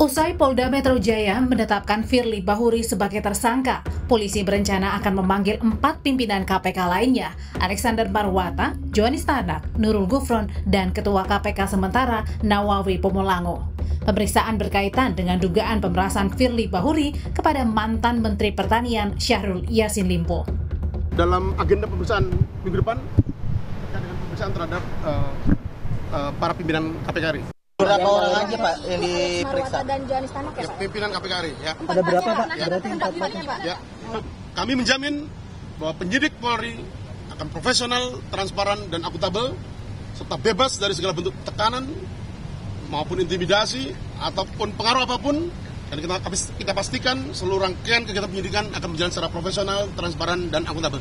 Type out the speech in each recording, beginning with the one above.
Usai Polda Metro Jaya menetapkan Firly Bahuri sebagai tersangka, polisi berencana akan memanggil empat pimpinan KPK lainnya, Alexander Marwata, Joni Tanak, Nurul Gufron, dan Ketua KPK sementara Nawawi Pomolango. Pemeriksaan berkaitan dengan dugaan pemerasan Firly Bahuri kepada mantan Menteri Pertanian Syahrul Yasin Limpo. Dalam agenda pemeriksaan minggu depan, dengan pemeriksaan terhadap uh, uh, para pimpinan KPK berapa orang aja Pak yang diperiksa? Dan Johan ya, ya Pak? Pimpinan KPK hari ya. Ada berapa Pak? Berarti empat Pak. Ya. Kami menjamin bahwa penyidik Polri akan profesional, transparan, dan akuntabel, serta bebas dari segala bentuk tekanan maupun intimidasi ataupun pengaruh apapun dan kita, kita pastikan seluruh rangkaian kegiatan penyidikan akan berjalan secara profesional, transparan, dan akuntabel.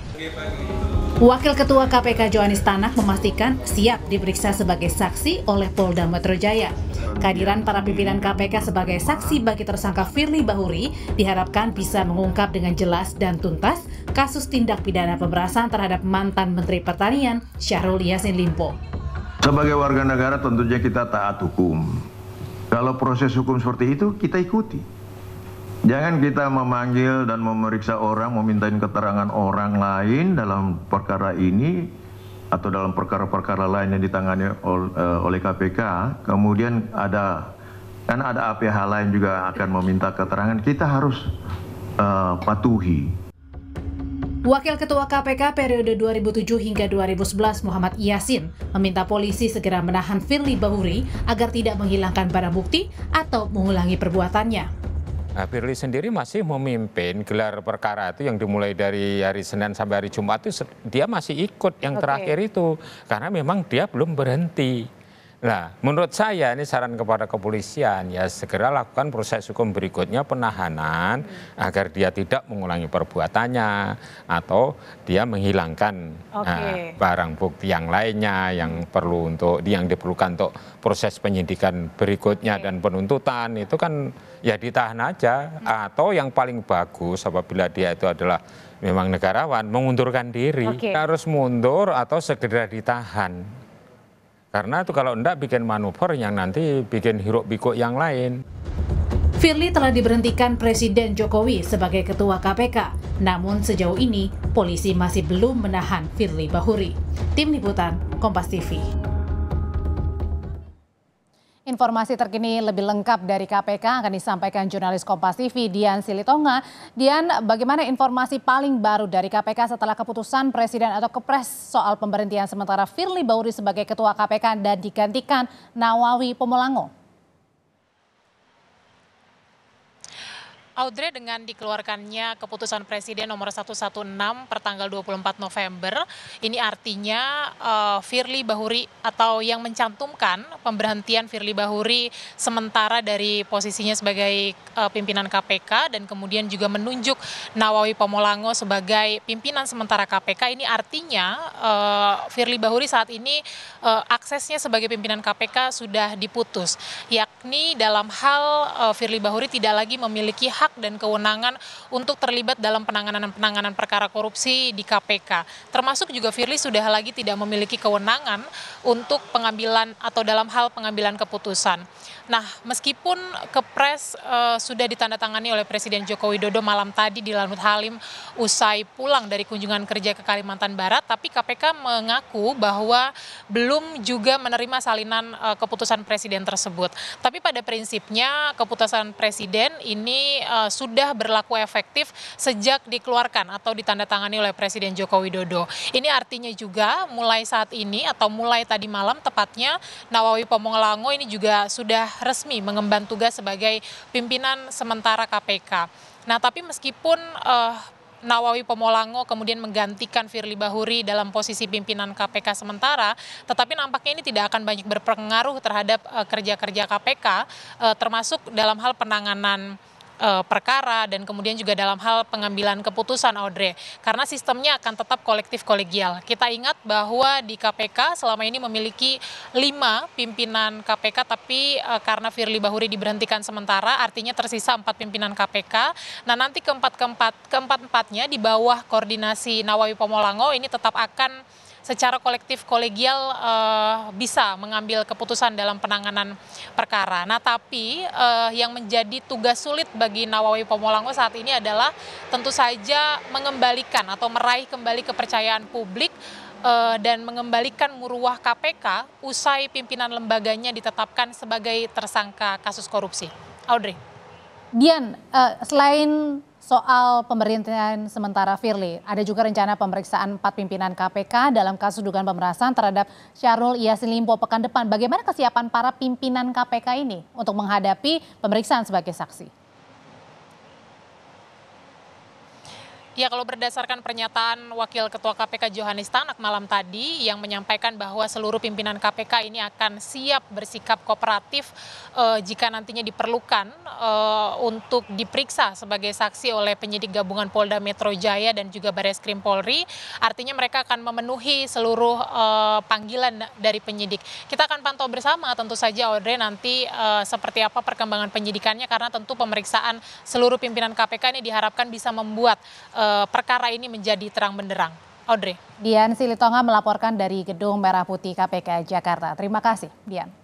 Wakil Ketua KPK Joanis Tanak memastikan siap diperiksa sebagai saksi oleh Polda Metro Jaya. Kehadiran para pimpinan KPK sebagai saksi bagi tersangka Firly Bahuri diharapkan bisa mengungkap dengan jelas dan tuntas kasus tindak pidana pemerasan terhadap mantan Menteri Pertanian Syahrul Yassin Limpo. Sebagai warga negara tentunya kita taat hukum. Kalau proses hukum seperti itu kita ikuti. Jangan kita memanggil dan memeriksa orang, memintain keterangan orang lain dalam perkara ini atau dalam perkara-perkara lain yang ditangani eh, oleh KPK. Kemudian ada kan ada APH lain juga akan meminta keterangan. Kita harus uh, patuhi. Wakil Ketua KPK periode 2007 hingga 2011 Muhammad Yasin meminta polisi segera menahan Firly Bahuri agar tidak menghilangkan barang bukti atau mengulangi perbuatannya. Nah, Firly sendiri masih memimpin gelar perkara itu yang dimulai dari hari Senin sampai hari Jumat itu dia masih ikut yang okay. terakhir itu karena memang dia belum berhenti. Nah, menurut saya ini saran kepada kepolisian ya segera lakukan proses hukum berikutnya penahanan hmm. agar dia tidak mengulangi perbuatannya atau dia menghilangkan okay. uh, barang bukti yang lainnya yang perlu untuk yang diperlukan untuk proses penyidikan berikutnya okay. dan penuntutan itu kan ya ditahan aja hmm. atau yang paling bagus apabila dia itu adalah memang negarawan mengundurkan diri okay. harus mundur atau segera ditahan karena itu kalau enggak bikin manuver yang nanti bikin hiruk pikuk yang lain. Firly telah diberhentikan Presiden Jokowi sebagai ketua KPK. Namun sejauh ini polisi masih belum menahan Firly Bahuri. Tim liputan Kompas TV. Informasi terkini lebih lengkap dari KPK akan disampaikan jurnalis Kompas TV Dian Silitonga. Dian, bagaimana informasi paling baru dari KPK setelah keputusan Presiden atau Kepres soal pemberhentian sementara Firly Bauri sebagai Ketua KPK dan digantikan Nawawi Pomolango? Audrey dengan dikeluarkannya keputusan Presiden nomor 116 pertanggal 24 November, ini artinya uh, Firly Bahuri atau yang mencantumkan pemberhentian Firly Bahuri sementara dari posisinya sebagai uh, pimpinan KPK dan kemudian juga menunjuk Nawawi Pomolango sebagai pimpinan sementara KPK, ini artinya uh, Firly Bahuri saat ini uh, aksesnya sebagai pimpinan KPK sudah diputus, yakni dalam hal uh, Firly Bahuri tidak lagi memiliki hak hak dan kewenangan untuk terlibat dalam penanganan-penanganan perkara korupsi di KPK. Termasuk juga Firly sudah lagi tidak memiliki kewenangan untuk pengambilan atau dalam hal pengambilan keputusan. Nah, meskipun kepres uh, sudah ditandatangani oleh Presiden Joko Widodo malam tadi di Lanut Halim usai pulang dari kunjungan kerja ke Kalimantan Barat, tapi KPK mengaku bahwa belum juga menerima salinan uh, keputusan Presiden tersebut. Tapi pada prinsipnya keputusan Presiden ini uh, sudah berlaku efektif sejak dikeluarkan atau ditandatangani oleh Presiden Joko Widodo. Ini artinya juga mulai saat ini atau mulai tadi malam tepatnya Nawawi Pomolango ini juga sudah resmi mengemban tugas sebagai pimpinan sementara KPK. Nah, tapi meskipun uh, Nawawi Pomolango kemudian menggantikan Firly Bahuri dalam posisi pimpinan KPK sementara, tetapi nampaknya ini tidak akan banyak berpengaruh terhadap eh, kerja-kerja uh, KPK, uh, termasuk dalam hal penanganan Eh, perkara dan kemudian juga dalam hal pengambilan keputusan Audrey karena sistemnya akan tetap kolektif kolegial. Kita ingat bahwa di KPK selama ini memiliki lima pimpinan KPK tapi eh, karena Firly Bahuri diberhentikan sementara artinya tersisa empat pimpinan KPK. Nah nanti keempat keempat keempat empatnya di bawah koordinasi Nawawi Pomolango ini tetap akan secara kolektif kolegial uh, bisa mengambil keputusan dalam penanganan perkara. Nah, tapi uh, yang menjadi tugas sulit bagi Nawawi Pomolango saat ini adalah tentu saja mengembalikan atau meraih kembali kepercayaan publik eh, dan mengembalikan muruah KPK usai pimpinan lembaganya ditetapkan sebagai tersangka kasus korupsi. Audrey. Dian, uh, selain soal pemerintahan sementara Firly. Ada juga rencana pemeriksaan empat pimpinan KPK dalam kasus dugaan pemerasan terhadap Syahrul Yassin Limpo pekan depan. Bagaimana kesiapan para pimpinan KPK ini untuk menghadapi pemeriksaan sebagai saksi? Ya kalau berdasarkan pernyataan Wakil Ketua KPK Johanis Tanak malam tadi yang menyampaikan bahwa seluruh pimpinan KPK ini akan siap bersikap kooperatif eh, jika nantinya diperlukan eh, untuk diperiksa sebagai saksi oleh penyidik gabungan Polda Metro Jaya dan juga Baris Krim Polri. Artinya mereka akan memenuhi seluruh eh, panggilan dari penyidik. Kita akan pantau bersama tentu saja Audrey nanti eh, seperti apa perkembangan penyidikannya karena tentu pemeriksaan seluruh pimpinan KPK ini diharapkan bisa membuat eh, Eh, perkara ini menjadi terang benderang. Audrey. Dian Silitonga melaporkan dari Gedung Merah Putih KPK Jakarta. Terima kasih, Dian.